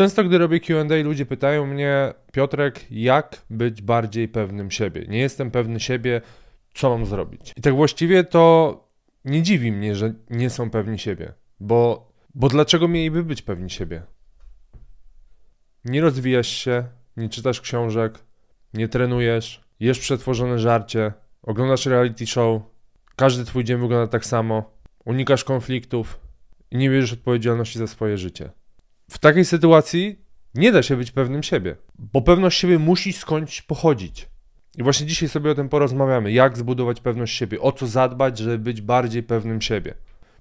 Często, gdy robię QA, ludzie pytają mnie, Piotrek, jak być bardziej pewnym siebie? Nie jestem pewny siebie, co mam zrobić? I tak właściwie to nie dziwi mnie, że nie są pewni siebie, bo, bo dlaczego mieliby być pewni siebie? Nie rozwijasz się, nie czytasz książek, nie trenujesz, jesz przetworzone żarcie, oglądasz reality show, każdy twój dzień wygląda tak samo, unikasz konfliktów i nie bierzesz odpowiedzialności za swoje życie w takiej sytuacji nie da się być pewnym siebie, bo pewność siebie musi skądś pochodzić. I właśnie dzisiaj sobie o tym porozmawiamy, jak zbudować pewność siebie, o co zadbać, żeby być bardziej pewnym siebie.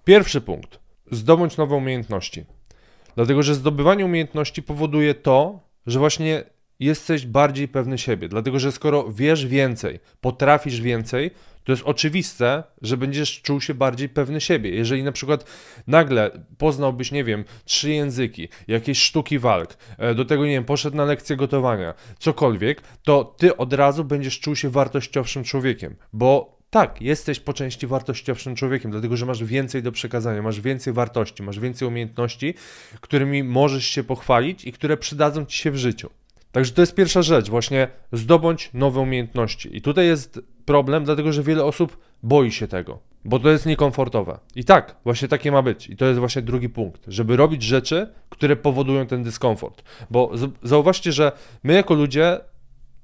Pierwszy punkt: zdobądź nowe umiejętności. Dlatego, że zdobywanie umiejętności powoduje to, że właśnie jesteś bardziej pewny siebie. Dlatego, że skoro wiesz więcej, potrafisz więcej, to jest oczywiste, że będziesz czuł się bardziej pewny siebie. Jeżeli na przykład nagle poznałbyś, nie wiem, trzy języki, jakieś sztuki walk, e, do tego, nie wiem, poszedł na lekcję gotowania, cokolwiek, to ty od razu będziesz czuł się wartościowszym człowiekiem, bo tak, jesteś po części wartościowszym człowiekiem, dlatego że masz więcej do przekazania, masz więcej wartości, masz więcej umiejętności, którymi możesz się pochwalić i które przydadzą ci się w życiu. Także to jest pierwsza rzecz, właśnie zdobądź nowe umiejętności. I tutaj jest problem, dlatego że wiele osób boi się tego, bo to jest niekomfortowe. I tak, właśnie takie ma być. I to jest właśnie drugi punkt, żeby robić rzeczy, które powodują ten dyskomfort. Bo zauważcie, że my jako ludzie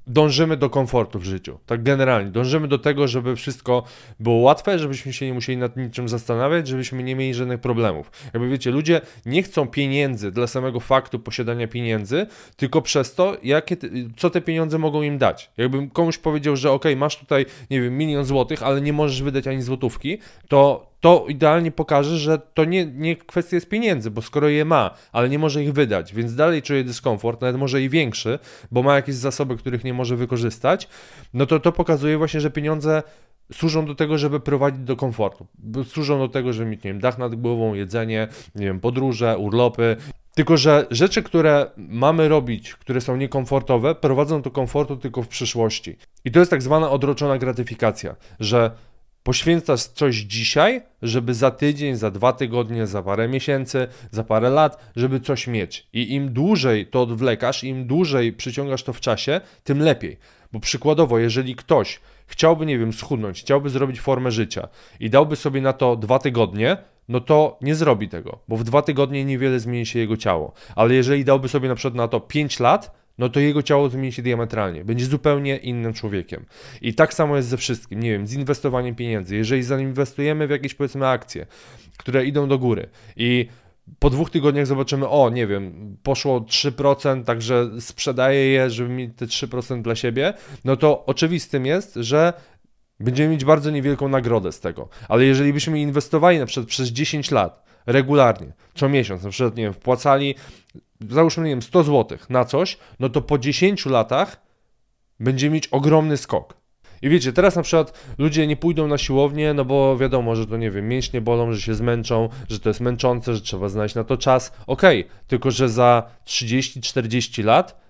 dążymy do komfortu w życiu. Tak generalnie. Dążymy do tego, żeby wszystko było łatwe, żebyśmy się nie musieli nad niczym zastanawiać, żebyśmy nie mieli żadnych problemów. Jakby wiecie, ludzie nie chcą pieniędzy dla samego faktu posiadania pieniędzy, tylko przez to, jakie, co te pieniądze mogą im dać. Jakbym komuś powiedział, że ok, masz tutaj, nie wiem, milion złotych, ale nie możesz wydać ani złotówki, to to idealnie pokaże, że to nie, nie kwestia jest pieniędzy, bo skoro je ma, ale nie może ich wydać, więc dalej czuje dyskomfort, nawet może i większy, bo ma jakieś zasoby, których nie może wykorzystać, no to to pokazuje właśnie, że pieniądze służą do tego, żeby prowadzić do komfortu. Służą do tego, żeby mieć, nie wiem, dach nad głową, jedzenie, nie wiem, podróże, urlopy. Tylko, że rzeczy, które mamy robić, które są niekomfortowe, prowadzą do komfortu tylko w przyszłości. I to jest tak zwana odroczona gratyfikacja, że Poświęcasz coś dzisiaj, żeby za tydzień, za dwa tygodnie, za parę miesięcy, za parę lat, żeby coś mieć. I im dłużej to odwlekasz, im dłużej przyciągasz to w czasie, tym lepiej. Bo przykładowo, jeżeli ktoś chciałby, nie wiem, schudnąć, chciałby zrobić formę życia i dałby sobie na to dwa tygodnie, no to nie zrobi tego, bo w dwa tygodnie niewiele zmieni się jego ciało. Ale jeżeli dałby sobie na przykład na to 5 lat, no to jego ciało zmieni się diametralnie, będzie zupełnie innym człowiekiem. I tak samo jest ze wszystkim, nie wiem, z inwestowaniem pieniędzy. Jeżeli zainwestujemy w jakieś powiedzmy akcje, które idą do góry i po dwóch tygodniach zobaczymy, o nie wiem, poszło 3%, także sprzedaję je, żeby mieć te 3% dla siebie, no to oczywistym jest, że będziemy mieć bardzo niewielką nagrodę z tego. Ale jeżeli byśmy inwestowali na przykład przez 10 lat regularnie, co miesiąc, na przykład nie wiem, wpłacali załóżmy, nie wiem, 100 zł na coś, no to po 10 latach będzie mieć ogromny skok. I wiecie, teraz na przykład ludzie nie pójdą na siłownię, no bo wiadomo, że to nie wiem, mięśnie bolą, że się zmęczą, że to jest męczące, że trzeba znaleźć na to czas. Okej, okay, tylko że za 30-40 lat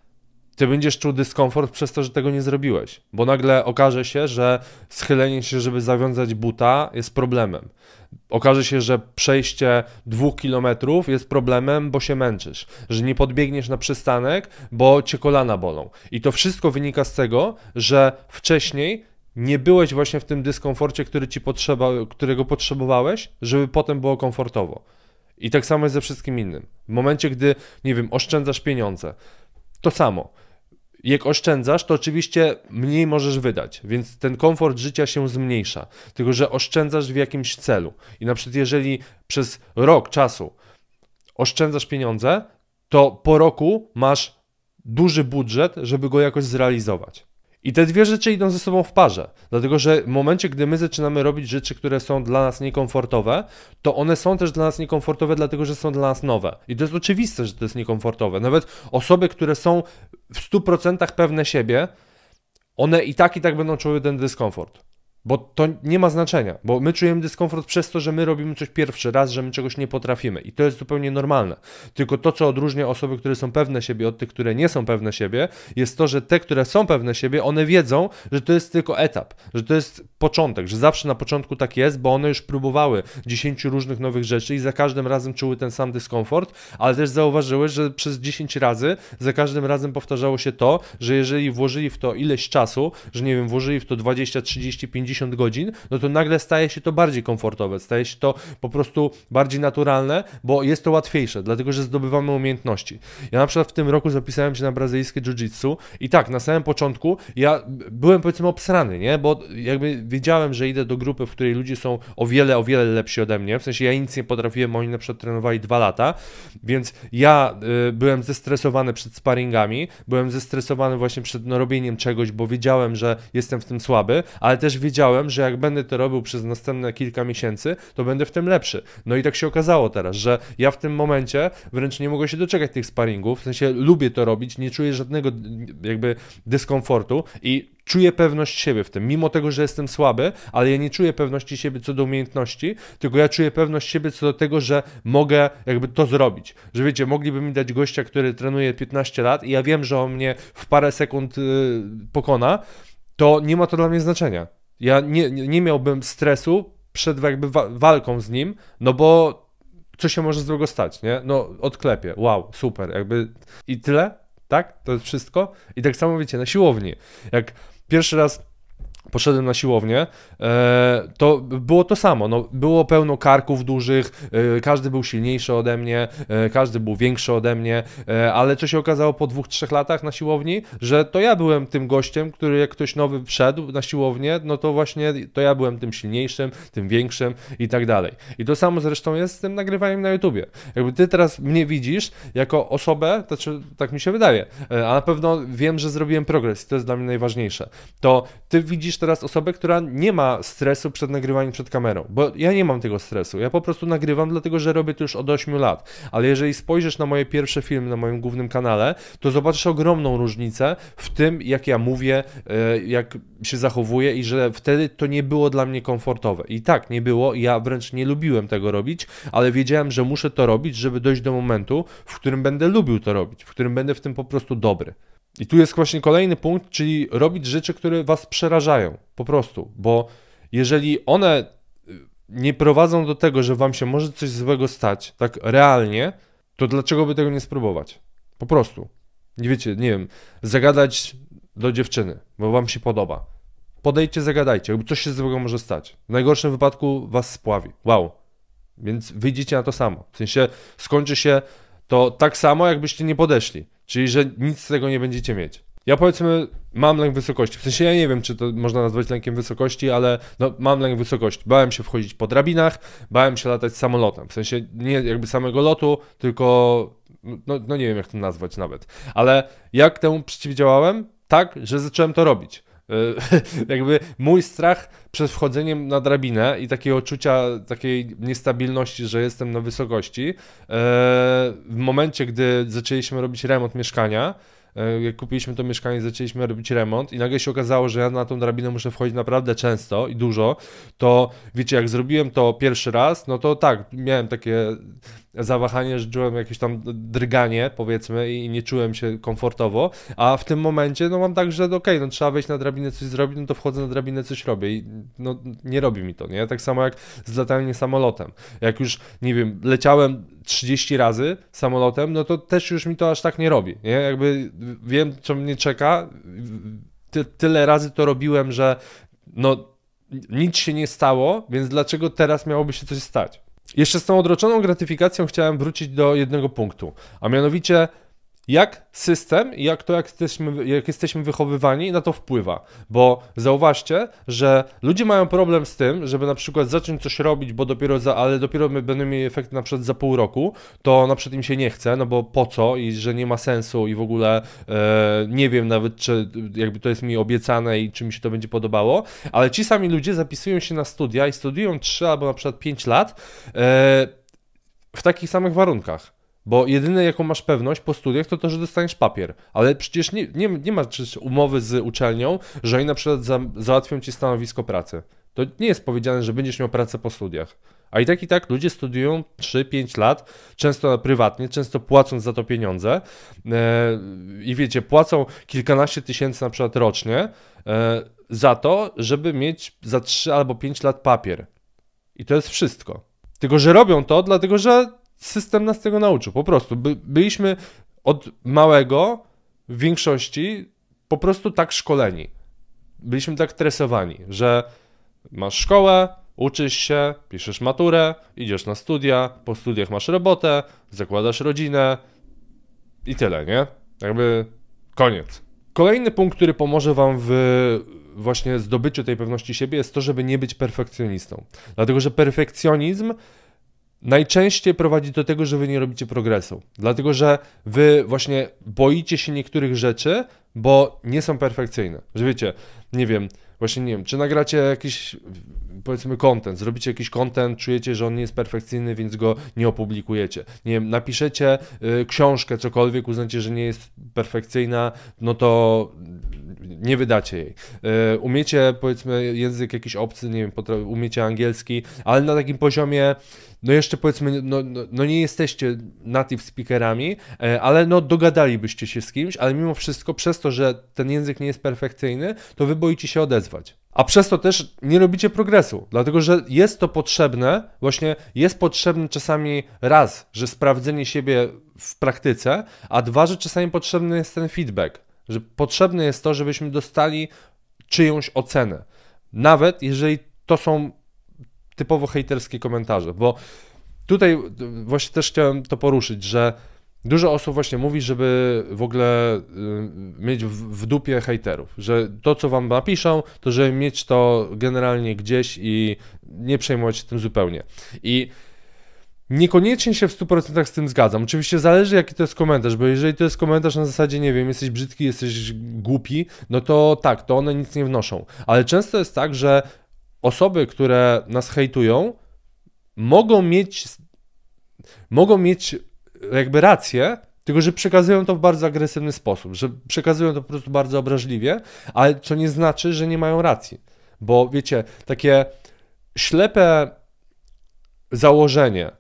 ty będziesz czuł dyskomfort przez to, że tego nie zrobiłeś, bo nagle okaże się, że schylenie się, żeby zawiązać buta jest problemem. Okaże się, że przejście dwóch kilometrów jest problemem, bo się męczysz, że nie podbiegniesz na przystanek, bo cię kolana bolą. I to wszystko wynika z tego, że wcześniej nie byłeś właśnie w tym dyskomforcie, który ci potrzeba, którego potrzebowałeś, żeby potem było komfortowo. I tak samo jest ze wszystkim innym. W momencie, gdy, nie wiem, oszczędzasz pieniądze, to samo jak oszczędzasz, to oczywiście mniej możesz wydać, więc ten komfort życia się zmniejsza. Tylko, że oszczędzasz w jakimś celu. I na przykład, jeżeli przez rok czasu oszczędzasz pieniądze, to po roku masz duży budżet, żeby go jakoś zrealizować. I te dwie rzeczy idą ze sobą w parze, dlatego że w momencie, gdy my zaczynamy robić rzeczy, które są dla nas niekomfortowe, to one są też dla nas niekomfortowe, dlatego że są dla nas nowe. I to jest oczywiste, że to jest niekomfortowe. Nawet osoby, które są w 100% pewne siebie, one i tak, i tak będą czuły ten dyskomfort. Bo to nie ma znaczenia, bo my czujemy dyskomfort przez to, że my robimy coś pierwszy raz, że my czegoś nie potrafimy i to jest zupełnie normalne. Tylko to, co odróżnia osoby, które są pewne siebie od tych, które nie są pewne siebie, jest to, że te, które są pewne siebie, one wiedzą, że to jest tylko etap, że to jest początek, że zawsze na początku tak jest, bo one już próbowały 10 różnych nowych rzeczy i za każdym razem czuły ten sam dyskomfort, ale też zauważyły, że przez 10 razy za każdym razem powtarzało się to, że jeżeli włożyli w to ileś czasu, że nie wiem, włożyli w to 20, 30, 50, 50 godzin, no to nagle staje się to bardziej komfortowe, staje się to po prostu bardziej naturalne, bo jest to łatwiejsze, dlatego że zdobywamy umiejętności. Ja na przykład w tym roku zapisałem się na brazylijskie jiu-jitsu i tak, na samym początku ja byłem powiedzmy obsrany, nie? Bo jakby wiedziałem, że idę do grupy, w której ludzie są o wiele, o wiele lepsi ode mnie, w sensie ja nic nie potrafiłem, oni na przykład trenowali dwa lata, więc ja y, byłem zestresowany przed sparingami, byłem zestresowany właśnie przed no, robieniem czegoś, bo wiedziałem, że jestem w tym słaby, ale też wiedziałem, wiedziałem, że jak będę to robił przez następne kilka miesięcy, to będę w tym lepszy. No i tak się okazało teraz, że ja w tym momencie wręcz nie mogę się doczekać tych sparingów, w sensie lubię to robić, nie czuję żadnego jakby dyskomfortu i czuję pewność siebie w tym, mimo tego, że jestem słaby, ale ja nie czuję pewności siebie co do umiejętności, tylko ja czuję pewność siebie co do tego, że mogę jakby to zrobić. Że wiecie, mogliby mi dać gościa, który trenuje 15 lat i ja wiem, że on mnie w parę sekund yy, pokona, to nie ma to dla mnie znaczenia. Ja nie, nie miałbym stresu przed jakby walką z nim, no bo co się może złego stać, nie? No odklepie, wow, super, jakby i tyle, tak? To jest wszystko. I tak samo wiecie, na siłowni. Jak pierwszy raz poszedłem na siłownię, e, to było to samo. No, było pełno karków dużych, e, każdy był silniejszy ode mnie, e, każdy był większy ode mnie, ale co się okazało po dwóch, trzech latach na siłowni, że to ja byłem tym gościem, który jak ktoś nowy wszedł na siłownię, no to właśnie to ja byłem tym silniejszym, tym większym i tak dalej. I to samo zresztą jest z tym nagrywaniem na YouTubie. Jakby ty teraz mnie widzisz jako osobę, to czy, znaczy, tak mi się wydaje, a na pewno wiem, że zrobiłem progres, to jest dla mnie najważniejsze. To ty widzisz widzisz teraz osobę, która nie ma stresu przed nagrywaniem przed kamerą, bo ja nie mam tego stresu. Ja po prostu nagrywam, dlatego że robię to już od 8 lat. Ale jeżeli spojrzysz na moje pierwsze filmy na moim głównym kanale, to zobaczysz ogromną różnicę w tym, jak ja mówię, e, jak się zachowuję i że wtedy to nie było dla mnie komfortowe. I tak, nie było, ja wręcz nie lubiłem tego robić, ale wiedziałem, że muszę to robić, żeby dojść do momentu, w którym będę lubił to robić, w którym będę w tym po prostu dobry. I tu jest właśnie kolejny punkt, czyli robić rzeczy, które was przerażają, po prostu, bo jeżeli one y, nie prowadzą do tego, że wam się może coś złego stać, tak realnie, to dlaczego by tego nie spróbować? Po prostu. Nie wiecie, nie wiem, zagadać do dziewczyny, bo wam się podoba. Podejdźcie, zagadajcie, jakby coś się złego może stać. W najgorszym wypadku was spławi. Wow. Więc wyjdziecie na to samo. W sensie skończy się to tak samo, jakbyście nie podeszli. Czyli, że nic z tego nie będziecie mieć. Ja powiedzmy, mam lęk wysokości. W sensie ja nie wiem, czy to można nazwać lękiem wysokości, ale no, mam lęk wysokości. Bałem się wchodzić po drabinach, bałem się latać samolotem. W sensie nie jakby samego lotu, tylko no, no nie wiem, jak to nazwać nawet. Ale jak temu przeciwdziałałem? Tak, że zacząłem to robić. jakby mój strach przed wchodzeniem na drabinę i takie odczucia takiej niestabilności, że jestem na wysokości, e, w momencie, gdy zaczęliśmy robić remont mieszkania, e, jak kupiliśmy to mieszkanie, zaczęliśmy robić remont i nagle się okazało, że ja na tą drabinę muszę wchodzić naprawdę często i dużo, to wiecie, jak zrobiłem to pierwszy raz, no to tak, miałem takie zawahanie, że czułem jakieś tam drganie, powiedzmy, i nie czułem się komfortowo, a w tym momencie, no mam tak, że no, okej, okay, no trzeba wejść na drabinę, coś zrobić, no to wchodzę na drabinę, coś robię i no nie robi mi to, nie? Tak samo jak z lataniem samolotem. Jak już, nie wiem, leciałem 30 razy samolotem, no to też już mi to aż tak nie robi, nie? Jakby wiem, co mnie czeka, Ty, tyle razy to robiłem, że no nic się nie stało, więc dlaczego teraz miałoby się coś stać? Jeszcze z tą odroczoną gratyfikacją chciałem wrócić do jednego punktu, a mianowicie jak system i jak to, jak jesteśmy, jak jesteśmy wychowywani, na to wpływa. Bo zauważcie, że ludzie mają problem z tym, żeby na przykład zacząć coś robić, bo dopiero za, ale dopiero my będą mieli efekty na przykład za pół roku, to na przykład im się nie chce, no bo po co i że nie ma sensu i w ogóle e, nie wiem nawet, czy jakby to jest mi obiecane i czy mi się to będzie podobało, ale ci sami ludzie zapisują się na studia i studiują 3 albo na przykład 5 lat e, w takich samych warunkach bo jedyne, jaką masz pewność po studiach, to to, że dostaniesz papier. Ale przecież nie, nie, nie masz umowy z uczelnią, że oni na przykład za, załatwią ci stanowisko pracy. To nie jest powiedziane, że będziesz miał pracę po studiach. A i tak i tak ludzie studiują 3-5 lat, często prywatnie, często płacąc za to pieniądze. E, I wiecie, płacą kilkanaście tysięcy na przykład rocznie e, za to, żeby mieć za 3 albo 5 lat papier. I to jest wszystko. Tylko, że robią to, dlatego że system nas tego nauczył, po prostu. By, byliśmy od małego w większości po prostu tak szkoleni. Byliśmy tak tresowani, że masz szkołę, uczysz się, piszesz maturę, idziesz na studia, po studiach masz robotę, zakładasz rodzinę i tyle, nie? Jakby koniec. Kolejny punkt, który pomoże Wam w właśnie zdobyciu tej pewności siebie, jest to, żeby nie być perfekcjonistą. Dlatego, że perfekcjonizm najczęściej prowadzi do tego, że wy nie robicie progresu. Dlatego, że wy właśnie boicie się niektórych rzeczy, bo nie są perfekcyjne. Że wiecie, nie wiem, właśnie nie wiem, czy nagracie jakiś powiedzmy content, zrobicie jakiś content, czujecie, że on nie jest perfekcyjny, więc go nie opublikujecie. Nie wiem, napiszecie y, książkę, cokolwiek, uznacie, że nie jest perfekcyjna, no to nie wydacie jej. Y, umiecie powiedzmy język jakiś obcy, nie wiem, umiecie angielski, ale na takim poziomie no jeszcze powiedzmy, no, no, no, nie jesteście native speakerami, e, ale no dogadalibyście się z kimś, ale mimo wszystko przez to, że ten język nie jest perfekcyjny, to wy boicie się odezwać. A przez to też nie robicie progresu, dlatego że jest to potrzebne, właśnie jest potrzebny czasami raz, że sprawdzenie siebie w praktyce, a dwa, że czasami potrzebny jest ten feedback, że potrzebne jest to, żebyśmy dostali czyjąś ocenę. Nawet jeżeli to są typowo hejterskie komentarze, bo tutaj właśnie też chciałem to poruszyć, że Dużo osób właśnie mówi, żeby w ogóle y, mieć w dupie hejterów, że to, co wam napiszą, to żeby mieć to generalnie gdzieś i nie przejmować się tym zupełnie. I Niekoniecznie się w 100% z tym zgadzam. Oczywiście zależy, jaki to jest komentarz, bo jeżeli to jest komentarz na zasadzie, nie wiem, jesteś brzydki, jesteś głupi, no to tak, to one nic nie wnoszą. Ale często jest tak, że osoby, które nas hejtują, mogą mieć, mogą mieć jakby rację, tylko że przekazują to w bardzo agresywny sposób, że przekazują to po prostu bardzo obraźliwie, ale co nie znaczy, że nie mają racji. Bo wiecie, takie ślepe założenie,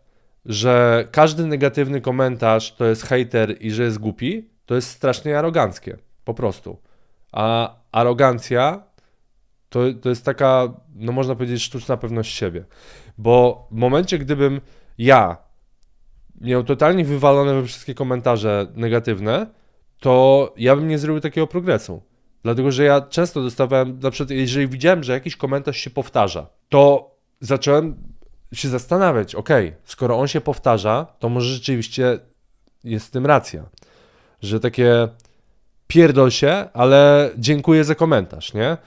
że każdy negatywny komentarz to jest hater i że jest głupi, to jest strasznie aroganckie. Po prostu. A arogancja to, to jest taka, no można powiedzieć, sztuczna pewność siebie. Bo w momencie, gdybym ja miał totalnie wywalone we wszystkie komentarze negatywne, to ja bym nie zrobił takiego progresu. Dlatego, że ja często dostawałem, na przykład, jeżeli widziałem, że jakiś komentarz się powtarza, to zacząłem się zastanawiać, ok, skoro on się powtarza, to może rzeczywiście jest w tym racja. Że takie pierdol się, ale dziękuję za komentarz, nie? E,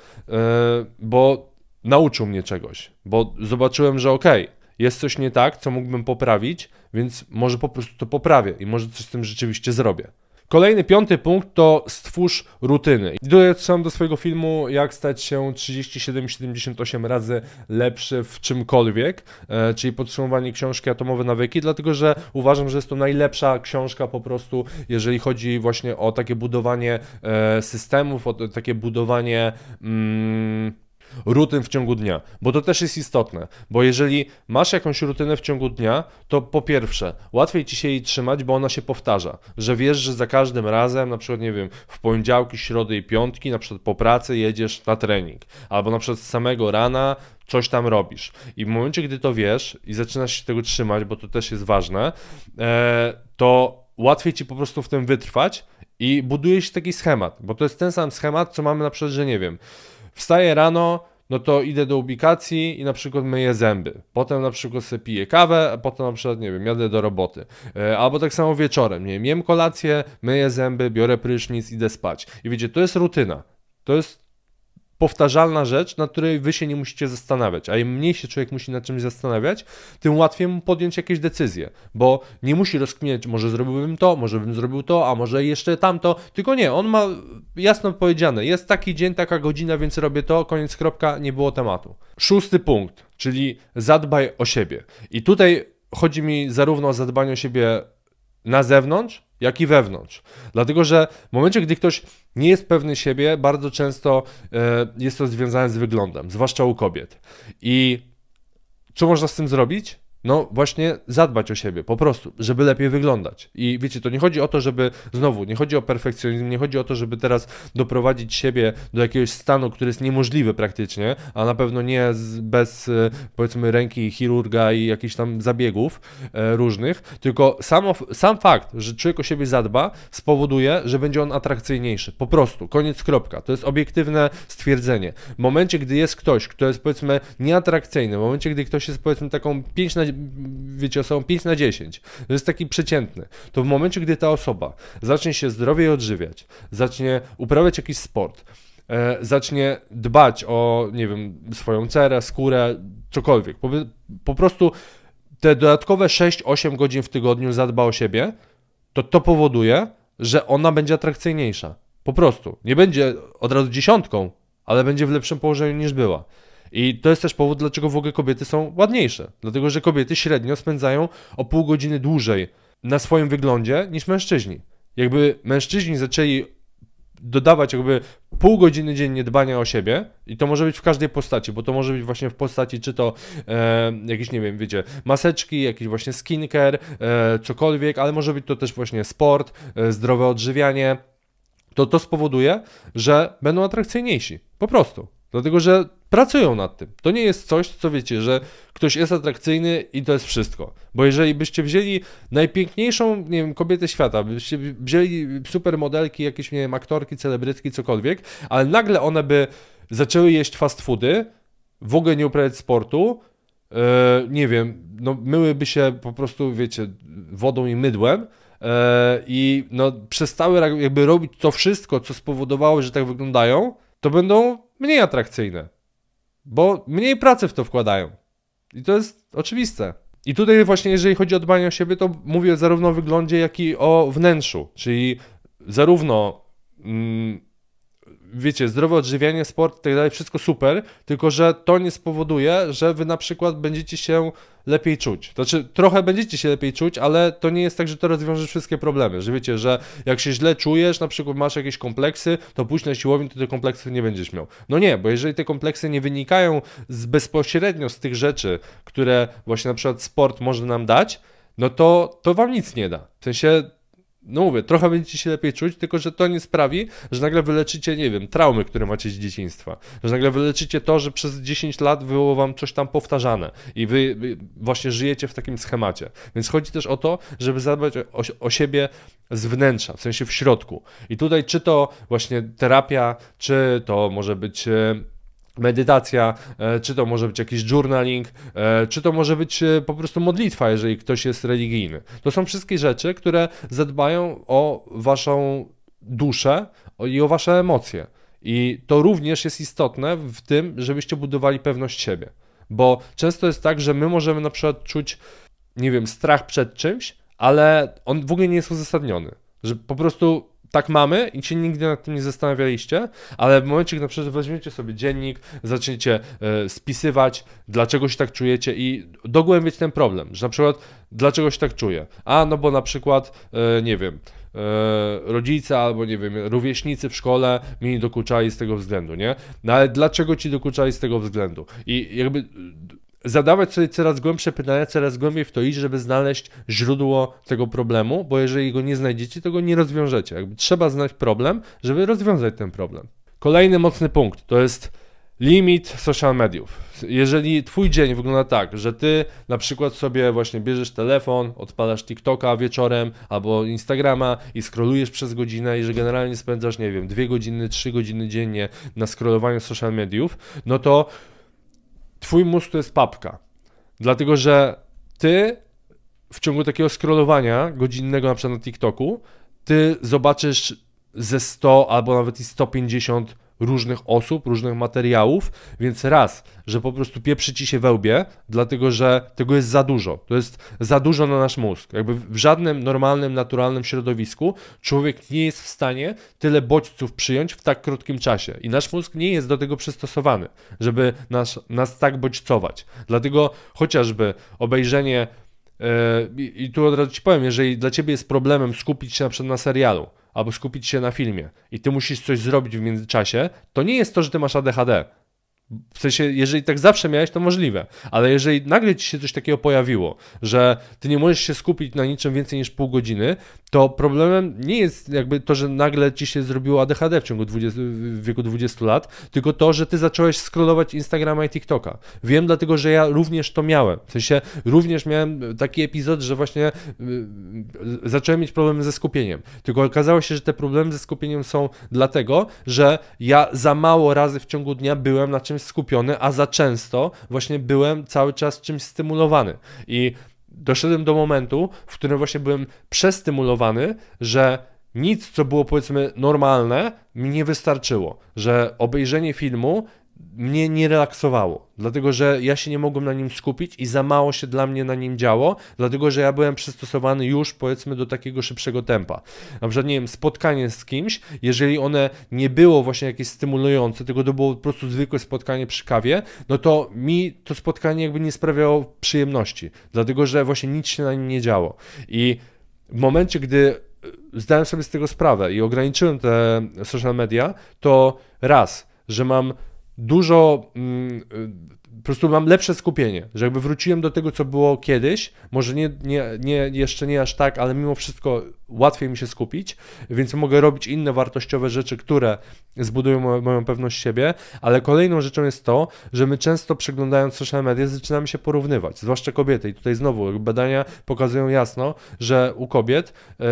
bo nauczył mnie czegoś, bo zobaczyłem, że okej, okay, jest coś nie tak, co mógłbym poprawić, więc może po prostu to poprawię i może coś z tym rzeczywiście zrobię. Kolejny piąty punkt to stwórz rutyny. Dolecam do swojego filmu, jak stać się 37-78 razy lepszy w czymkolwiek, e, czyli podsumowanie książki Atomowe Nawyki, dlatego że uważam, że jest to najlepsza książka po prostu, jeżeli chodzi właśnie o takie budowanie e, systemów, o takie budowanie. Mm, rutyn w ciągu dnia, bo to też jest istotne, bo jeżeli masz jakąś rutynę w ciągu dnia, to po pierwsze, łatwiej ci się jej trzymać, bo ona się powtarza, że wiesz, że za każdym razem, na przykład, nie wiem, w poniedziałki, środy i piątki, na przykład po pracy jedziesz na trening, albo na przykład z samego rana coś tam robisz. I w momencie, gdy to wiesz i zaczynasz się tego trzymać, bo to też jest ważne, e, to łatwiej ci po prostu w tym wytrwać i buduje się taki schemat, bo to jest ten sam schemat, co mamy na przykład, że nie wiem, wstaję rano, no to idę do ubikacji i na przykład myję zęby. Potem na przykład sobie piję kawę, a potem na przykład, nie wiem, jadę do roboty. E, albo tak samo wieczorem, nie wiem, jem kolację, myję zęby, biorę prysznic, idę spać. I wiecie, to jest rutyna. To jest powtarzalna rzecz, na której wy się nie musicie zastanawiać. A im mniej się człowiek musi nad czymś zastanawiać, tym łatwiej mu podjąć jakieś decyzje, bo nie musi rozkminiać, może zrobiłbym to, może bym zrobił to, a może jeszcze tamto, tylko nie, on ma jasno powiedziane, jest taki dzień, taka godzina, więc robię to, koniec, kropka, nie było tematu. Szósty punkt, czyli zadbaj o siebie. I tutaj chodzi mi zarówno o zadbanie o siebie na zewnątrz, jak i wewnątrz. Dlatego, że w momencie, gdy ktoś nie jest pewny siebie, bardzo często e, jest to związane z wyglądem, zwłaszcza u kobiet. I co można z tym zrobić? No właśnie zadbać o siebie, po prostu, żeby lepiej wyglądać. I wiecie, to nie chodzi o to, żeby znowu, nie chodzi o perfekcjonizm, nie chodzi o to, żeby teraz doprowadzić siebie do jakiegoś stanu, który jest niemożliwy praktycznie, a na pewno nie z, bez e, powiedzmy ręki chirurga i jakichś tam zabiegów e, różnych, tylko samo, sam fakt, że człowiek o siebie zadba, spowoduje, że będzie on atrakcyjniejszy. Po prostu, koniec kropka. To jest obiektywne stwierdzenie. W momencie, gdy jest ktoś, kto jest powiedzmy nieatrakcyjny, w momencie, gdy ktoś jest powiedzmy taką 5 na wiecie, osobą 5 na 10, To jest taki przeciętny, to w momencie, gdy ta osoba zacznie się zdrowiej odżywiać, zacznie uprawiać jakiś sport, e, zacznie dbać o, nie wiem, swoją cerę, skórę, cokolwiek, po, po prostu te dodatkowe 6-8 godzin w tygodniu zadba o siebie, to to powoduje, że ona będzie atrakcyjniejsza. Po prostu. Nie będzie od razu dziesiątką, ale będzie w lepszym położeniu niż była. I to jest też powód, dlaczego w ogóle kobiety są ładniejsze. Dlatego, że kobiety średnio spędzają o pół godziny dłużej na swoim wyglądzie niż mężczyźni. Jakby mężczyźni zaczęli dodawać jakby pół godziny dziennie dbania o siebie i to może być w każdej postaci, bo to może być właśnie w postaci czy to e, jakieś, nie wiem, wiecie, maseczki, jakiś właśnie skincare, e, cokolwiek, ale może być to też właśnie sport, e, zdrowe odżywianie. To to spowoduje, że będą atrakcyjniejsi. Po prostu. Dlatego, że pracują nad tym. To nie jest coś, co wiecie, że ktoś jest atrakcyjny i to jest wszystko. Bo jeżeli byście wzięli najpiękniejszą, nie wiem, kobietę świata, byście wzięli supermodelki, jakieś, nie wiem, aktorki, celebrytki, cokolwiek, ale nagle one by zaczęły jeść fast foody, w ogóle nie uprawiać sportu, e, nie wiem, no myłyby się po prostu, wiecie, wodą i mydłem, e, i no, przestały jakby robić to wszystko, co spowodowało, że tak wyglądają, to będą mniej atrakcyjne, bo mniej pracy w to wkładają. I to jest oczywiste. I tutaj właśnie, jeżeli chodzi o dbanie o siebie, to mówię zarówno o wyglądzie, jak i o wnętrzu, czyli zarówno mm, wiecie, zdrowe odżywianie, sport i tak dalej, wszystko super, tylko że to nie spowoduje, że wy na przykład będziecie się lepiej czuć. Znaczy, trochę będziecie się lepiej czuć, ale to nie jest tak, że to rozwiąże wszystkie problemy. Że wiecie, że jak się źle czujesz, na przykład masz jakieś kompleksy, to pójść na siłownię, to te kompleksy nie będziesz miał. No nie, bo jeżeli te kompleksy nie wynikają z bezpośrednio z tych rzeczy, które właśnie na przykład sport może nam dać, no to, to wam nic nie da. W sensie no mówię, trochę będziecie się lepiej czuć, tylko że to nie sprawi, że nagle wyleczycie, nie wiem, traumy, które macie z dzieciństwa, że nagle wyleczycie to, że przez 10 lat było wam coś tam powtarzane i wy właśnie żyjecie w takim schemacie. Więc chodzi też o to, żeby zadbać o, o siebie z wnętrza, w sensie w środku. I tutaj czy to właśnie terapia, czy to może być e, medytacja, e, czy to może być jakiś journaling, e, czy to może być e, po prostu modlitwa, jeżeli ktoś jest religijny. To są wszystkie rzeczy, które zadbają o waszą duszę i o wasze emocje. I to również jest istotne w tym, żebyście budowali pewność siebie. Bo często jest tak, że my możemy na przykład czuć, nie wiem, strach przed czymś, ale on w ogóle nie jest uzasadniony. Że po prostu tak mamy i się nigdy nad tym nie zastanawialiście, ale w momencie, gdy na przykład weźmiecie sobie dziennik, zaczniecie e, spisywać, dlaczego się tak czujecie i dogłębić ten problem, że na przykład dlaczego się tak czuję, a no bo na przykład, e, nie wiem, e, rodzice albo nie wiem, rówieśnicy w szkole mi dokuczali z tego względu, nie? No ale dlaczego ci dokuczali z tego względu? I jakby zadawać sobie coraz głębsze pytania, coraz głębiej w to iść, żeby znaleźć źródło tego problemu, bo jeżeli go nie znajdziecie, to go nie rozwiążecie. Jakby trzeba znać problem, żeby rozwiązać ten problem. Kolejny mocny punkt to jest limit social mediów. Jeżeli twój dzień wygląda tak, że ty na przykład sobie właśnie bierzesz telefon, odpalasz TikToka wieczorem albo Instagrama i scrollujesz przez godzinę i że generalnie spędzasz, nie wiem, dwie godziny, trzy godziny dziennie na scrollowaniu social mediów, no to twój mózg to jest papka. Dlatego, że ty w ciągu takiego scrollowania godzinnego na przykład na TikToku, ty zobaczysz ze 100 albo nawet i 150 różnych osób, różnych materiałów, więc raz, że po prostu pieprzy ci się wełbie, dlatego że tego jest za dużo. To jest za dużo na nasz mózg. Jakby w żadnym normalnym, naturalnym środowisku człowiek nie jest w stanie tyle bodźców przyjąć w tak krótkim czasie. I nasz mózg nie jest do tego przystosowany, żeby nas, nas tak bodźcować. Dlatego chociażby obejrzenie e, i tu od razu ci powiem, jeżeli dla ciebie jest problemem skupić się na przykład na serialu, albo skupić się na filmie i ty musisz coś zrobić w międzyczasie, to nie jest to, że ty masz ADHD. W sensie, jeżeli tak zawsze miałeś, to możliwe, ale jeżeli nagle ci się coś takiego pojawiło, że ty nie możesz się skupić na niczym więcej niż pół godziny, to problemem nie jest jakby to, że nagle ci się zrobiło ADHD w ciągu 20, w wieku 20 lat, tylko to, że ty zacząłeś scrollować Instagrama i TikToka. Wiem dlatego, że ja również to miałem. W sensie, również miałem taki epizod, że właśnie y, zacząłem mieć problemy ze skupieniem. Tylko okazało się, że te problemy ze skupieniem są dlatego, że ja za mało razy w ciągu dnia byłem na czymś czymś skupiony, a za często właśnie byłem cały czas czymś stymulowany. I doszedłem do momentu, w którym właśnie byłem przestymulowany, że nic, co było powiedzmy normalne, mi nie wystarczyło, że obejrzenie filmu mnie nie relaksowało, dlatego że ja się nie mogłem na nim skupić i za mało się dla mnie na nim działo, dlatego że ja byłem przystosowany już powiedzmy do takiego szybszego tempa. Na przykład, nie wiem, spotkanie z kimś, jeżeli one nie było właśnie jakieś stymulujące, tylko to było po prostu zwykłe spotkanie przy kawie, no to mi to spotkanie jakby nie sprawiało przyjemności, dlatego że właśnie nic się na nim nie działo. I w momencie, gdy e, zdałem sobie z tego sprawę i ograniczyłem te social media, to raz, że mam dużo, mm, y, po prostu mam lepsze skupienie, że jakby wróciłem do tego, co było kiedyś, może nie, nie, nie, jeszcze nie aż tak, ale mimo wszystko łatwiej mi się skupić, więc mogę robić inne wartościowe rzeczy, które zbudują moją pewność siebie, ale kolejną rzeczą jest to, że my często przeglądając social media zaczynamy się porównywać, zwłaszcza kobiety i tutaj znowu badania pokazują jasno, że u kobiet y,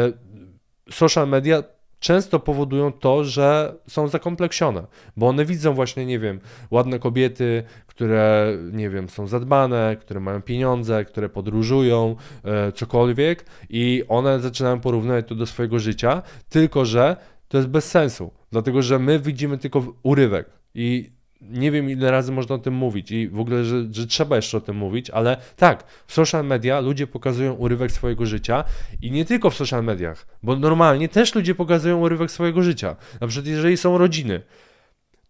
social media często powodują to, że są zakompleksione, bo one widzą właśnie, nie wiem, ładne kobiety, które, nie wiem, są zadbane, które mają pieniądze, które podróżują, e, cokolwiek i one zaczynają porównywać to do swojego życia, tylko że to jest bez sensu, dlatego że my widzimy tylko urywek i nie wiem ile razy można o tym mówić i w ogóle, że, że, trzeba jeszcze o tym mówić, ale tak, w social media ludzie pokazują urywek swojego życia i nie tylko w social mediach, bo normalnie też ludzie pokazują urywek swojego życia. Na przykład jeżeli są rodziny,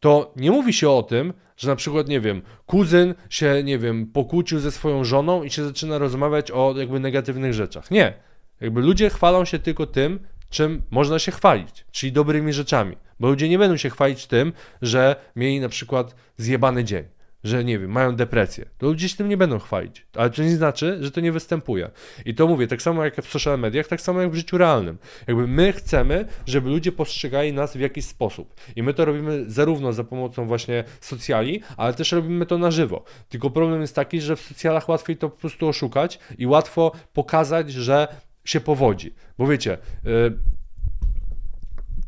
to nie mówi się o tym, że na przykład, nie wiem, kuzyn się, nie wiem, pokłócił ze swoją żoną i się zaczyna rozmawiać o jakby negatywnych rzeczach. Nie. Jakby ludzie chwalą się tylko tym, czym można się chwalić, czyli dobrymi rzeczami. Bo ludzie nie będą się chwalić tym, że mieli na przykład zjebany dzień, że nie wiem, mają depresję. To ludzie się tym nie będą chwalić, ale to nie znaczy, że to nie występuje. I to mówię, tak samo jak w social mediach, tak samo jak w życiu realnym. Jakby my chcemy, żeby ludzie postrzegali nas w jakiś sposób. I my to robimy zarówno za pomocą właśnie socjali, ale też robimy to na żywo. Tylko problem jest taki, że w socjalach łatwiej to po prostu oszukać i łatwo pokazać, że się powodzi. Bo wiecie, y,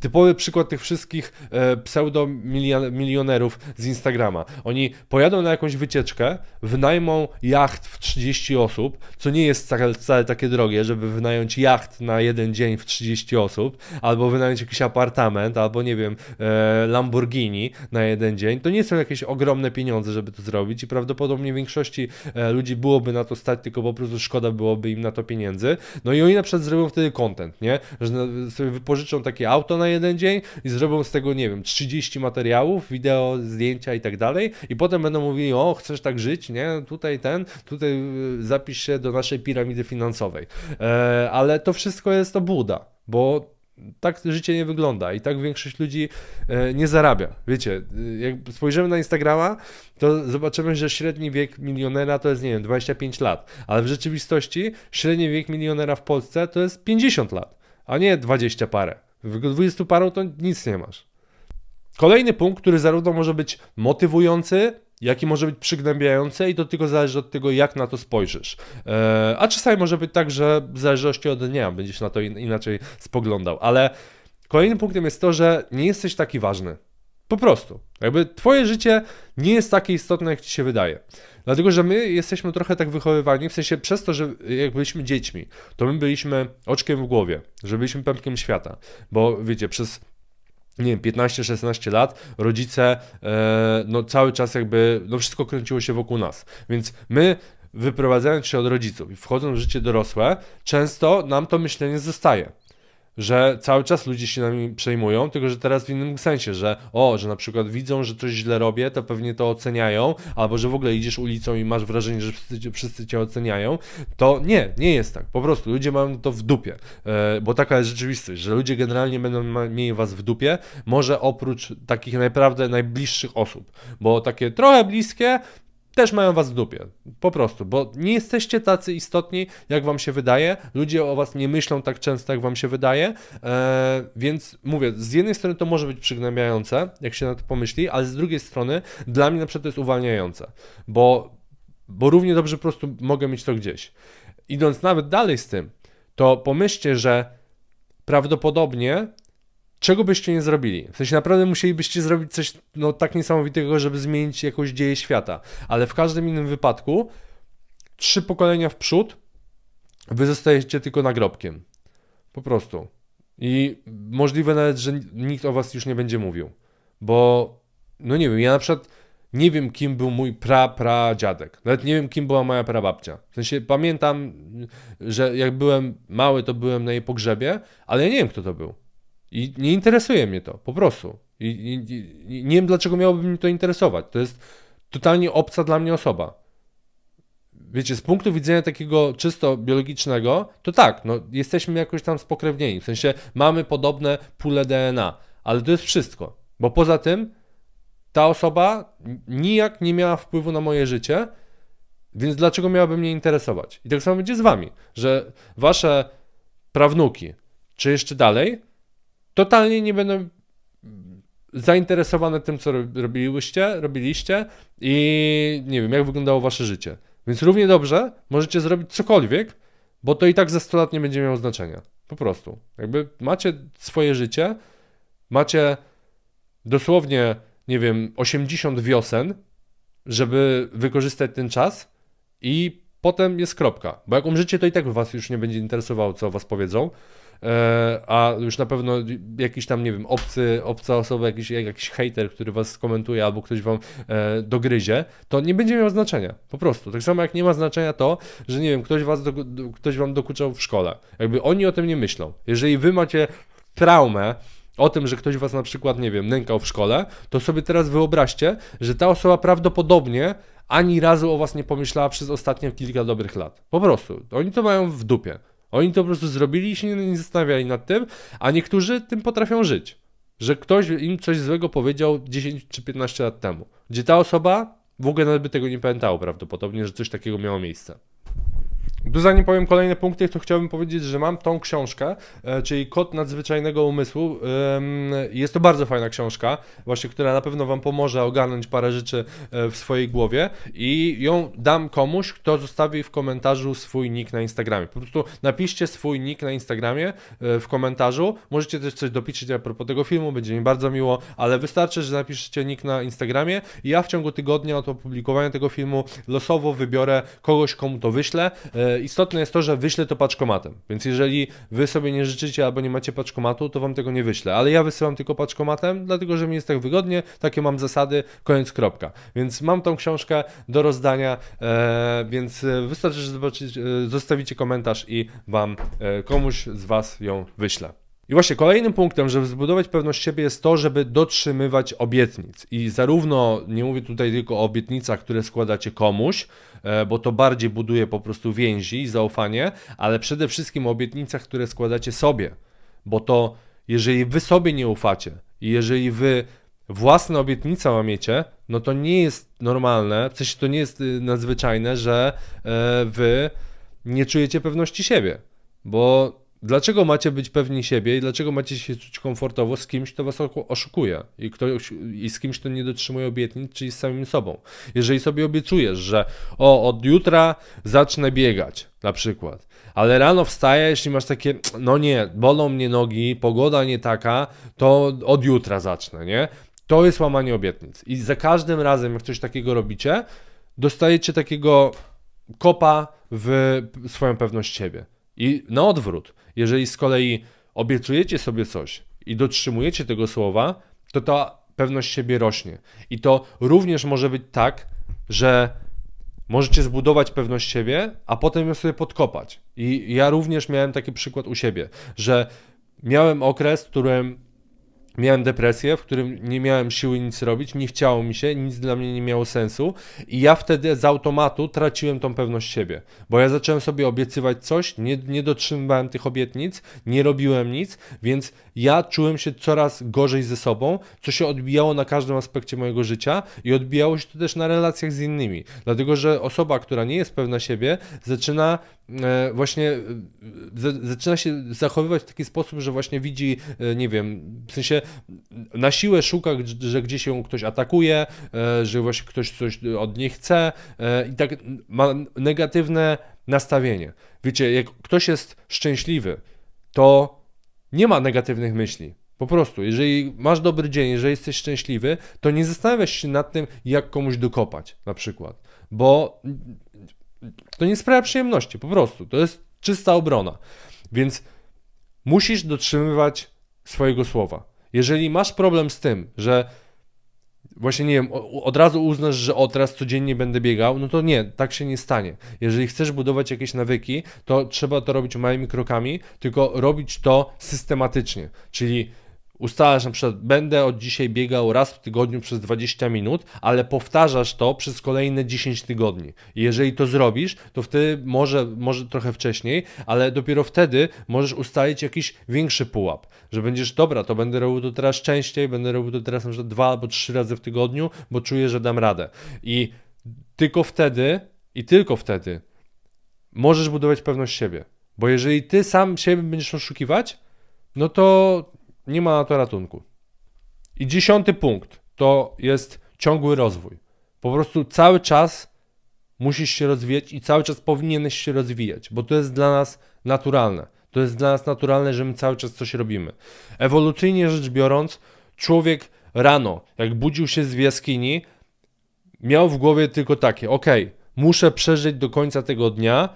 Typowy przykład tych wszystkich e, pseudo-milionerów z Instagrama. Oni pojadą na jakąś wycieczkę, wynajmą jacht w 30 osób, co nie jest wcale, wcale takie drogie, żeby wynająć jacht na jeden dzień w 30 osób, albo wynająć jakiś apartament, albo nie wiem, e, Lamborghini na jeden dzień. To nie są jakieś ogromne pieniądze, żeby to zrobić i prawdopodobnie większości e, ludzi byłoby na to stać, tylko po prostu szkoda byłoby im na to pieniędzy. No i oni na przykład zrobią wtedy content, nie? Że sobie wypożyczą takie auto na jeden dzień i zrobią z tego, nie wiem, 30 materiałów, wideo, zdjęcia i tak dalej i potem będą mówili, o, chcesz tak żyć, nie? Tutaj ten, tutaj y, zapisz się do naszej piramidy finansowej. E, ale to wszystko jest to buda, bo tak życie nie wygląda i tak większość ludzi e, nie zarabia. Wiecie, y, jak spojrzymy na Instagrama, to zobaczymy, że średni wiek milionera to jest, nie wiem, 25 lat, ale w rzeczywistości średni wiek milionera w Polsce to jest 50 lat, a nie 20 parę w 20 paru to nic nie masz. Kolejny punkt, który zarówno może być motywujący, jaki może być przygnębiający i to tylko zależy od tego, jak na to spojrzysz. Eee, a czasami może być tak, że w zależności od dnia będziesz na to in inaczej spoglądał, ale kolejnym punktem jest to, że nie jesteś taki ważny. Po prostu. Jakby twoje życie nie jest takie istotne, jak ci się wydaje. Dlatego, że my jesteśmy trochę tak wychowywani, w sensie przez to, że jak byliśmy dziećmi, to my byliśmy oczkiem w głowie, że byliśmy pępkiem świata. Bo wiecie, przez nie wiem, 15-16 lat, rodzice e, no, cały czas jakby, no wszystko kręciło się wokół nas. Więc my wyprowadzając się od rodziców i wchodząc w życie dorosłe, często nam to myślenie zostaje że cały czas ludzie się nami przejmują, tylko że teraz w innym sensie, że o, że na przykład widzą, że coś źle robię, to pewnie to oceniają, albo że w ogóle idziesz ulicą i masz wrażenie, że wszyscy, wszyscy cię oceniają, to nie, nie jest tak. Po prostu ludzie mają to w dupie, e, bo taka jest rzeczywistość, że ludzie generalnie będą mieli was w dupie, może oprócz takich naprawdę najbliższych osób, bo takie trochę bliskie, też mają was w dupie. Po prostu, bo nie jesteście tacy istotni, jak wam się wydaje. Ludzie o was nie myślą tak często, jak wam się wydaje. E, więc mówię, z jednej strony to może być przygnębiające, jak się na to pomyśli, ale z drugiej strony dla mnie na przykład to jest uwalniające, bo, bo równie dobrze po prostu mogę mieć to gdzieś. Idąc nawet dalej z tym, to pomyślcie, że prawdopodobnie czego byście nie zrobili. W sensie naprawdę musielibyście zrobić coś no, tak niesamowitego, żeby zmienić jakąś dzieje świata. Ale w każdym innym wypadku, trzy pokolenia w przód, wy zostajecie tylko nagrobkiem. Po prostu. I możliwe nawet, że nikt o was już nie będzie mówił. Bo, no nie wiem, ja na przykład nie wiem, kim był mój pra, pra dziadek. Nawet nie wiem, kim była moja prababcia. W sensie pamiętam, że jak byłem mały, to byłem na jej pogrzebie, ale ja nie wiem, kto to był. I nie interesuje mnie to, po prostu. I, i, i nie wiem, dlaczego miałoby mnie to interesować. To jest totalnie obca dla mnie osoba. Wiecie, z punktu widzenia takiego czysto biologicznego, to tak, no, jesteśmy jakoś tam spokrewnieni, w sensie mamy podobne pule DNA, ale to jest wszystko. Bo poza tym ta osoba nijak nie miała wpływu na moje życie, więc dlaczego miałaby mnie interesować? I tak samo będzie z wami, że wasze prawnuki, czy jeszcze dalej, totalnie nie będą zainteresowane tym, co robiłyście, robiliście i nie wiem, jak wyglądało wasze życie. Więc równie dobrze możecie zrobić cokolwiek, bo to i tak za 100 lat nie będzie miało znaczenia. Po prostu. Jakby macie swoje życie, macie dosłownie, nie wiem, 80 wiosen, żeby wykorzystać ten czas i potem jest kropka. Bo jak umrzecie, to i tak was już nie będzie interesowało, co was powiedzą. E, a już na pewno jakiś tam, nie wiem, obcy, obca osoba, jakiś, jakiś hater, który was skomentuje albo ktoś wam e, dogryzie, to nie będzie miał znaczenia, po prostu. Tak samo jak nie ma znaczenia to, że nie wiem, ktoś, was do, ktoś wam dokuczał w szkole. Jakby oni o tym nie myślą. Jeżeli wy macie traumę, o tym, że ktoś was na przykład, nie wiem, nękał w szkole, to sobie teraz wyobraźcie, że ta osoba prawdopodobnie ani razu o was nie pomyślała przez ostatnie kilka dobrych lat. Po prostu. Oni to mają w dupie. Oni to po prostu zrobili i się nie, zastanawiali nad tym, a niektórzy tym potrafią żyć. Że ktoś im coś złego powiedział 10 czy 15 lat temu, gdzie ta osoba w ogóle nawet by tego nie pamiętała prawdopodobnie, że coś takiego miało miejsce. Zanim powiem kolejne punkty, to chciałbym powiedzieć, że mam tą książkę, e, czyli Kod Nadzwyczajnego Umysłu. Jest to bardzo fajna książka, właśnie, która na pewno Wam pomoże ogarnąć parę rzeczy e, w swojej głowie i ją dam komuś, kto zostawi w komentarzu swój nick na Instagramie. Po prostu napiszcie swój nick na Instagramie e, w komentarzu. Możecie też coś dopisać a propos tego filmu, będzie mi bardzo miło, ale wystarczy, że napiszecie nick na Instagramie i ja w ciągu tygodnia od opublikowania tego filmu losowo wybiorę kogoś, komu to wyślę istotne jest to, że wyślę to paczkomatem. Więc jeżeli wy sobie nie życzycie albo nie macie paczkomatu, to wam tego nie wyślę. Ale ja wysyłam tylko paczkomatem, dlatego że mi jest tak wygodnie, takie mam zasady, koniec kropka. Więc mam tą książkę do rozdania, e, więc e, wystarczy, że e, zostawicie komentarz i wam komuś z was ją wyślę. I właśnie kolejnym punktem, żeby zbudować pewność siebie, jest to, żeby dotrzymywać obietnic. I zarówno, nie mówię tutaj tylko o obietnicach, które składacie komuś, e, bo to bardziej buduje po prostu więzi i zaufanie, ale przede wszystkim o obietnicach, które składacie sobie. Bo to, jeżeli wy sobie nie ufacie i jeżeli wy własne obietnice łamiecie, no to nie jest normalne, w sensie to nie jest y, nadzwyczajne, że e, wy nie czujecie pewności siebie. Bo Dlaczego macie być pewni siebie i dlaczego macie się czuć komfortowo z kimś, kto was oszukuje i, ktoś, i z kimś, kto nie dotrzymuje obietnic, czyli z samym sobą? Jeżeli sobie obiecujesz, że o, od jutra zacznę biegać, na przykład, ale rano wstajesz i masz takie, no nie, bolą mnie nogi, pogoda nie taka, to od jutra zacznę, nie? To jest łamanie obietnic. I za każdym razem, jak coś takiego robicie, dostajecie takiego kopa w swoją pewność siebie. I na odwrót, jeżeli z kolei obiecujecie sobie coś i dotrzymujecie tego słowa, to ta pewność siebie rośnie. I to również może być tak, że możecie zbudować pewność siebie, a potem ją sobie podkopać. I ja również miałem taki przykład u siebie, że miałem okres, w którym miałem depresję, w którym nie miałem siły nic robić, nie chciało mi się, nic dla mnie nie miało sensu i ja wtedy z automatu traciłem tą pewność siebie, bo ja zacząłem sobie obiecywać coś, nie, nie dotrzymywałem tych obietnic, nie robiłem nic, więc ja czułem się coraz gorzej ze sobą, co się odbijało na każdym aspekcie mojego życia i odbijało się to też na relacjach z innymi, dlatego że osoba, która nie jest pewna siebie, zaczyna e, właśnie, e, zaczyna się zachowywać w taki sposób, że właśnie widzi, e, nie wiem, w sensie na siłę szuka, że gdzieś się ktoś atakuje, e, że właśnie ktoś coś od niej chce e, i tak ma negatywne nastawienie. Wiecie, jak ktoś jest szczęśliwy, to nie ma negatywnych myśli. Po prostu, jeżeli masz dobry dzień, jeżeli jesteś szczęśliwy, to nie zastanawiasz się nad tym, jak komuś dokopać, na przykład, bo to nie sprawia przyjemności, po prostu. To jest czysta obrona. Więc musisz dotrzymywać swojego słowa. Jeżeli masz problem z tym, że właśnie nie wiem, od razu uznasz, że o teraz codziennie będę biegał, no to nie, tak się nie stanie. Jeżeli chcesz budować jakieś nawyki, to trzeba to robić małymi krokami, tylko robić to systematycznie. Czyli ustalasz na przykład, będę od dzisiaj biegał raz w tygodniu przez 20 minut, ale powtarzasz to przez kolejne 10 tygodni. I jeżeli to zrobisz, to wtedy może, może trochę wcześniej, ale dopiero wtedy możesz ustalić jakiś większy pułap, że będziesz, dobra, to będę robił to teraz częściej, będę robił to teraz na przykład dwa albo trzy razy w tygodniu, bo czuję, że dam radę. I tylko wtedy, i tylko wtedy możesz budować pewność siebie. Bo jeżeli ty sam siebie będziesz oszukiwać, no to nie ma na to ratunku. I dziesiąty punkt to jest ciągły rozwój. Po prostu cały czas musisz się rozwijać i cały czas powinieneś się rozwijać, bo to jest dla nas naturalne. To jest dla nas naturalne, że my cały czas coś robimy. Ewolucyjnie rzecz biorąc, człowiek rano, jak budził się z jaskini, miał w głowie tylko takie: ok, muszę przeżyć do końca tego dnia,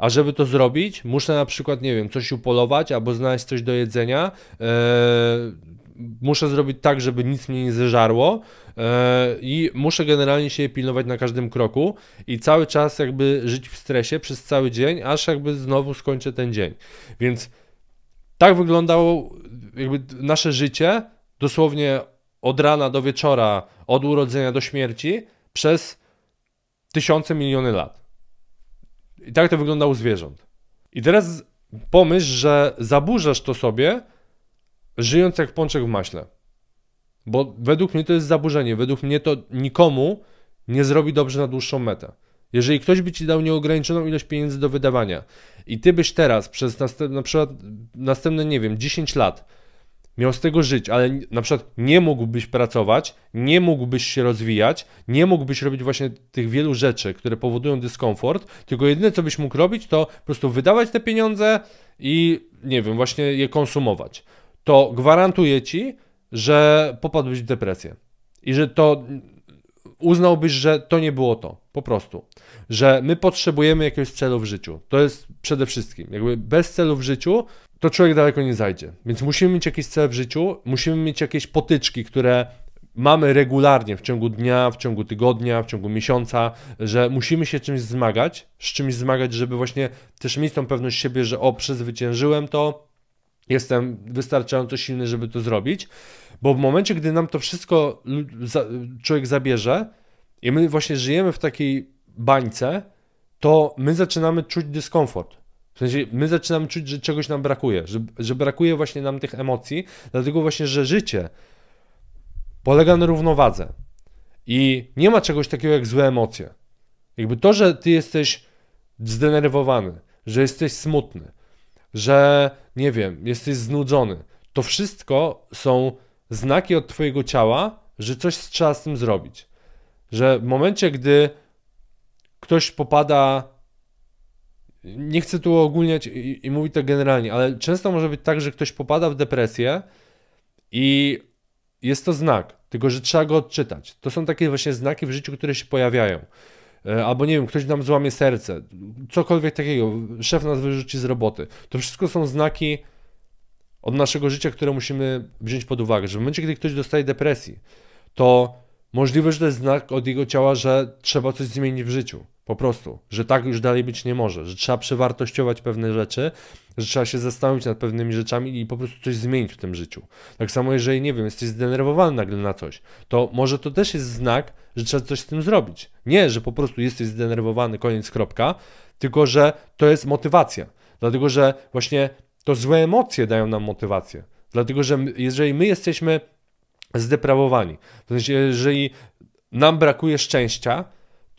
a żeby to zrobić, muszę na przykład, nie wiem, coś upolować albo znaleźć coś do jedzenia. Yy, muszę zrobić tak, żeby nic mnie nie zeżarło yy, i muszę generalnie się pilnować na każdym kroku i cały czas jakby żyć w stresie przez cały dzień, aż jakby znowu skończę ten dzień. Więc tak wyglądało jakby nasze życie dosłownie od rana do wieczora, od urodzenia do śmierci przez tysiące, miliony lat. I tak to wygląda u zwierząt. I teraz pomyśl, że zaburzasz to sobie, żyjąc jak pączek w maśle. Bo według mnie to jest zaburzenie. Według mnie to nikomu nie zrobi dobrze na dłuższą metę. Jeżeli ktoś by ci dał nieograniczoną ilość pieniędzy do wydawania i ty byś teraz przez następne, na przykład następne, nie wiem, 10 lat miał z tego żyć, ale na przykład nie mógłbyś pracować, nie mógłbyś się rozwijać, nie mógłbyś robić właśnie tych wielu rzeczy, które powodują dyskomfort, tylko jedyne co byś mógł robić to po prostu wydawać te pieniądze i nie wiem, właśnie je konsumować. To gwarantuję ci, że popadłbyś w depresję i że to uznałbyś, że to nie było to, po prostu. Że my potrzebujemy jakiegoś celu w życiu. To jest przede wszystkim. Jakby bez celu w życiu to człowiek daleko nie zajdzie. Więc musimy mieć jakieś cel w życiu, musimy mieć jakieś potyczki, które mamy regularnie w ciągu dnia, w ciągu tygodnia, w ciągu miesiąca, że musimy się czymś zmagać, z czymś zmagać, żeby właśnie też mieć tą pewność siebie, że o, przezwyciężyłem to, jestem wystarczająco silny, żeby to zrobić, bo w momencie, gdy nam to wszystko człowiek zabierze i my właśnie żyjemy w takiej bańce, to my zaczynamy czuć dyskomfort w sensie my zaczynamy czuć, że czegoś nam brakuje, że, że brakuje właśnie nam tych emocji, dlatego właśnie, że życie polega na równowadze. I nie ma czegoś takiego jak złe emocje. Jakby to, że ty jesteś zdenerwowany, że jesteś smutny, że nie wiem, jesteś znudzony, to wszystko są znaki od twojego ciała, że coś trzeba z tym zrobić. Że w momencie, gdy ktoś popada nie chcę tu ogólniać i, i mówić tak generalnie, ale często może być tak, że ktoś popada w depresję i jest to znak, tylko że trzeba go odczytać. To są takie właśnie znaki w życiu, które się pojawiają. E, albo nie wiem, ktoś nam złamie serce, cokolwiek takiego, szef nas wyrzuci z roboty. To wszystko są znaki od naszego życia, które musimy wziąć pod uwagę. Że w momencie, kiedy ktoś dostaje depresji, to możliwe, że to jest znak od jego ciała, że trzeba coś zmienić w życiu. Po prostu, że tak już dalej być nie może, że trzeba przewartościować pewne rzeczy, że trzeba się zastanowić nad pewnymi rzeczami i po prostu coś zmienić w tym życiu. Tak samo, jeżeli nie wiem, jesteś zdenerwowany nagle na coś, to może to też jest znak, że trzeba coś z tym zrobić. Nie, że po prostu jesteś zdenerwowany, koniec, kropka, tylko że to jest motywacja. Dlatego, że właśnie to złe emocje dają nam motywację. Dlatego, że jeżeli my jesteśmy zdeprawowani, to znaczy, jeżeli nam brakuje szczęścia,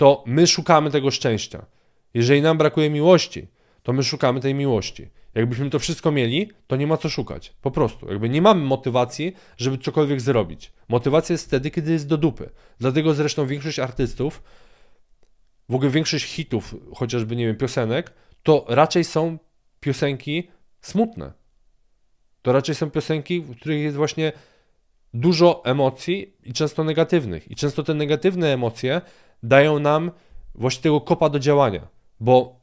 to my szukamy tego szczęścia. Jeżeli nam brakuje miłości, to my szukamy tej miłości. Jakbyśmy to wszystko mieli, to nie ma co szukać. Po prostu. Jakby nie mamy motywacji, żeby cokolwiek zrobić. Motywacja jest wtedy, kiedy jest do dupy. Dlatego zresztą większość artystów, w ogóle większość hitów, chociażby, nie wiem, piosenek, to raczej są piosenki smutne. To raczej są piosenki, w których jest właśnie dużo emocji i często negatywnych. I często te negatywne emocje dają nam właśnie tego kopa do działania, bo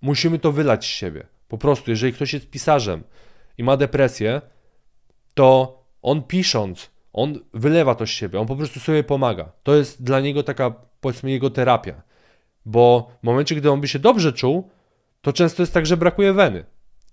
musimy to wylać z siebie. Po prostu, jeżeli ktoś jest pisarzem i ma depresję, to on pisząc, on wylewa to z siebie, on po prostu sobie pomaga. To jest dla niego taka, powiedzmy, jego terapia. Bo w momencie, gdy on by się dobrze czuł, to często jest tak, że brakuje weny.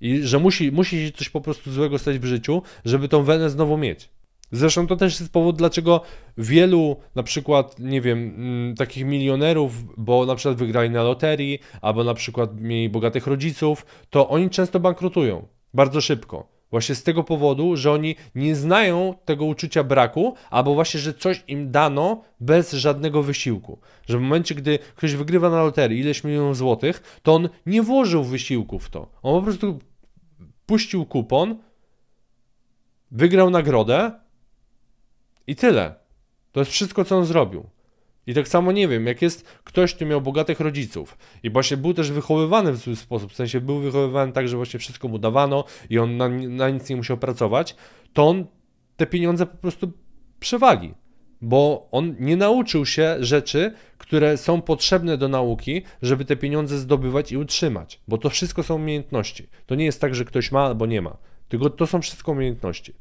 I że musi, musi się coś po prostu złego stać w życiu, żeby tą wenę znowu mieć. Zresztą to też jest powód, dlaczego wielu na przykład, nie wiem, mm, takich milionerów, bo na przykład wygrali na loterii, albo na przykład mieli bogatych rodziców, to oni często bankrutują bardzo szybko. Właśnie z tego powodu, że oni nie znają tego uczucia braku, albo właśnie, że coś im dano bez żadnego wysiłku. Że w momencie, gdy ktoś wygrywa na loterii ileś milionów złotych, to on nie włożył wysiłku w to. On po prostu puścił kupon, wygrał nagrodę, i tyle. To jest wszystko, co on zrobił. I tak samo nie wiem, jak jest ktoś, kto miał bogatych rodziców i właśnie był też wychowywany w swój sposób, w sensie był wychowywany tak, że właśnie wszystko mu dawano i on na, na nic nie musiał pracować, to on te pieniądze po prostu przewali bo on nie nauczył się rzeczy, które są potrzebne do nauki, żeby te pieniądze zdobywać i utrzymać, bo to wszystko są umiejętności. To nie jest tak, że ktoś ma albo nie ma, tylko to są wszystko umiejętności.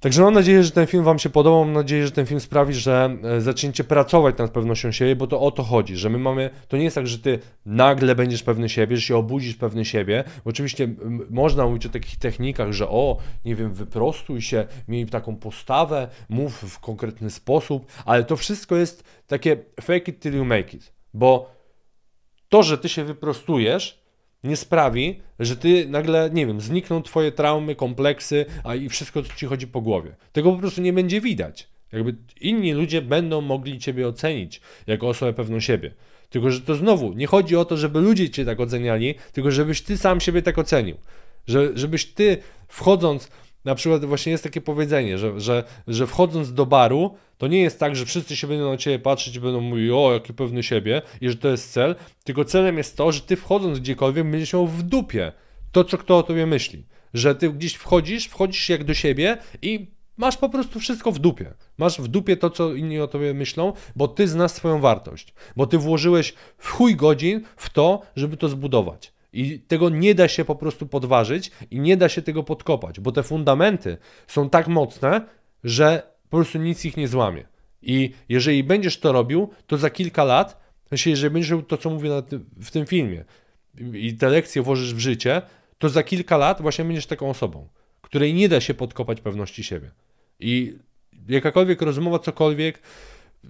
Także mam nadzieję, że ten film Wam się podobał, mam nadzieję, że ten film sprawi, że e, zaczniecie pracować nad pewnością siebie, bo to o to chodzi, że my mamy, to nie jest tak, że Ty nagle będziesz pewny siebie, że się obudzisz pewny siebie, oczywiście można mówić o takich technikach, że o, nie wiem, wyprostuj się, miej taką postawę, mów w konkretny sposób, ale to wszystko jest takie fake it till you make it, bo to, że Ty się wyprostujesz, nie sprawi, że ty nagle, nie wiem, znikną twoje traumy, kompleksy, a i wszystko, co ci chodzi po głowie. Tego po prostu nie będzie widać. Jakby inni ludzie będą mogli ciebie ocenić jako osobę pewną siebie. Tylko, że to znowu nie chodzi o to, żeby ludzie cię tak oceniali, tylko żebyś ty sam siebie tak ocenił. Że, żebyś ty wchodząc na przykład właśnie jest takie powiedzenie, że, że, że wchodząc do baru, to nie jest tak, że wszyscy się będą na ciebie patrzeć i będą mówić, o, jaki pewny siebie i że to jest cel, tylko celem jest to, że ty wchodząc gdziekolwiek będziesz miał w dupie to, co kto o tobie myśli. Że ty gdzieś wchodzisz, wchodzisz jak do siebie i masz po prostu wszystko w dupie. Masz w dupie to, co inni o tobie myślą, bo ty znasz swoją wartość. Bo ty włożyłeś w chuj godzin w to, żeby to zbudować. I tego nie da się po prostu podważyć i nie da się tego podkopać, bo te fundamenty są tak mocne, że po prostu nic ich nie złamie. I jeżeli będziesz to robił, to za kilka lat, w sensie jeżeli będziesz robił to, co mówię w tym filmie i te lekcje włożysz w życie, to za kilka lat właśnie będziesz taką osobą, której nie da się podkopać pewności siebie. I jakakolwiek rozmowa, cokolwiek,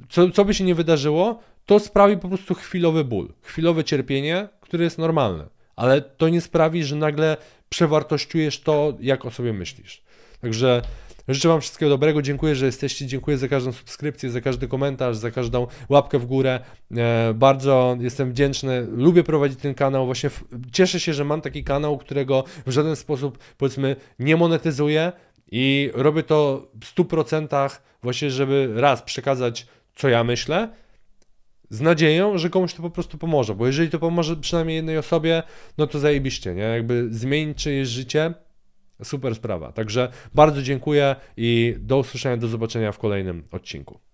co, co by się nie wydarzyło, to sprawi po prostu chwilowy ból, chwilowe cierpienie, które jest normalne ale to nie sprawi, że nagle przewartościujesz to, jak o sobie myślisz. Także życzę Wam wszystkiego dobrego, dziękuję, że jesteście, dziękuję za każdą subskrypcję, za każdy komentarz, za każdą łapkę w górę. E, bardzo jestem wdzięczny, lubię prowadzić ten kanał, właśnie cieszę się, że mam taki kanał, którego w żaden sposób, powiedzmy, nie monetyzuję i robię to w 100% właśnie, żeby raz przekazać, co ja myślę, z nadzieją, że komuś to po prostu pomoże, bo jeżeli to pomoże przynajmniej jednej osobie, no to zajebiście, nie? Jakby zmienić czyjeś życie, super sprawa. Także bardzo dziękuję i do usłyszenia, do zobaczenia w kolejnym odcinku.